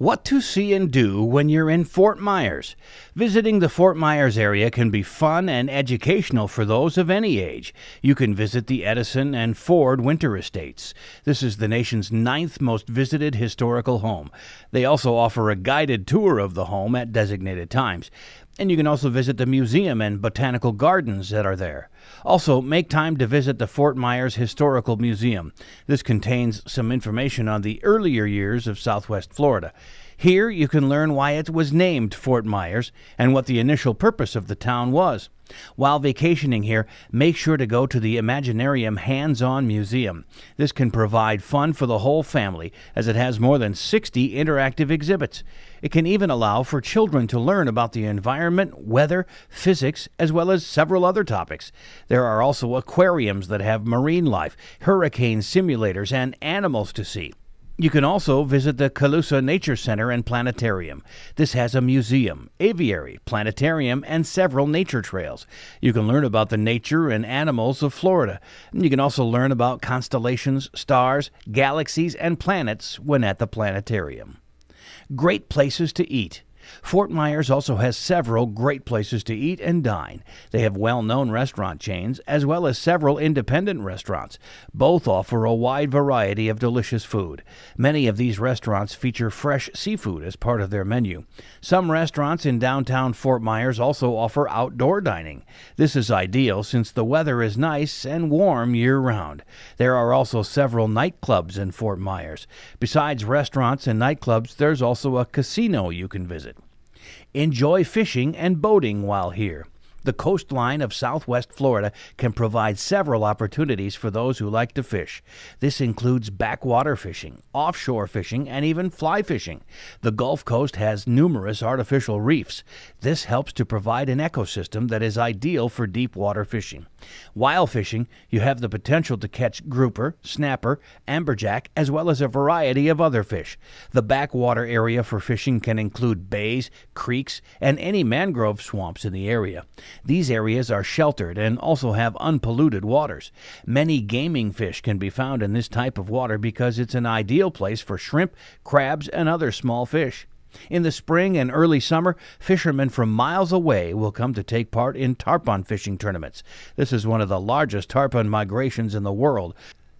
What to see and do when you're in Fort Myers. Visiting the Fort Myers area can be fun and educational for those of any age. You can visit the Edison and Ford winter estates. This is the nation's ninth most visited historical home. They also offer a guided tour of the home at designated times. And you can also visit the museum and botanical gardens that are there. Also, make time to visit the Fort Myers Historical Museum. This contains some information on the earlier years of Southwest Florida. Here you can learn why it was named Fort Myers and what the initial purpose of the town was. While vacationing here, make sure to go to the Imaginarium Hands On Museum. This can provide fun for the whole family, as it has more than 60 interactive exhibits. It can even allow for children to learn about the environment, weather, physics, as well as several other topics. There are also aquariums that have marine life, hurricane simulators, and animals to see. You can also visit the Calusa Nature Center and Planetarium. This has a museum, aviary, planetarium, and several nature trails. You can learn about the nature and animals of Florida. You can also learn about constellations, stars, galaxies, and planets when at the planetarium. Great places to eat. Fort Myers also has several great places to eat and dine. They have well known restaurant chains as well as several independent restaurants. Both offer a wide variety of delicious food. Many of these restaurants feature fresh seafood as part of their menu. Some restaurants in downtown Fort Myers also offer outdoor dining. This is ideal since the weather is nice and warm year round. There are also several nightclubs in Fort Myers. Besides restaurants and nightclubs, there's also a casino you can visit. Enjoy fishing and boating while here. The coastline of southwest Florida can provide several opportunities for those who like to fish. This includes backwater fishing, offshore fishing, and even fly fishing. The Gulf Coast has numerous artificial reefs. This helps to provide an ecosystem that is ideal for deep water fishing. While fishing, you have the potential to catch grouper, snapper, amberjack, as well as a variety of other fish. The backwater area for fishing can include bays, creeks, and any mangrove swamps in the area. These areas are sheltered and also have unpolluted waters. Many gaming fish can be found in this type of water because it's an ideal place for shrimp, crabs, and other small fish. In the spring and early summer, fishermen from miles away will come to take part in tarpon fishing tournaments. This is one of the largest tarpon migrations in the world.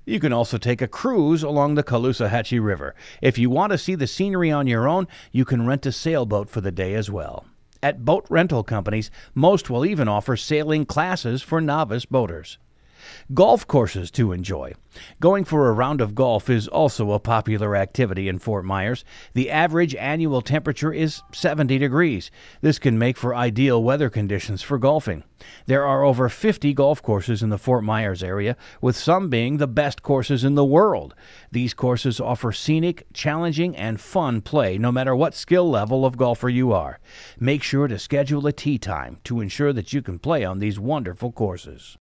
You can also take a cruise along the Caloosahatchee River. If you want to see the scenery on your own, you can rent a sailboat for the day as well. At boat rental companies, most will even offer sailing classes for novice boaters. Golf courses to enjoy. Going for a round of golf is also a popular activity in Fort Myers. The average annual temperature is 70 degrees. This can make for ideal weather conditions for golfing. There are over 50 golf courses in the Fort Myers area, with some being the best courses in the world. These courses offer scenic, challenging, and fun play no matter what skill level of golfer you are. Make sure to schedule a tee time to ensure that you can play on these wonderful courses.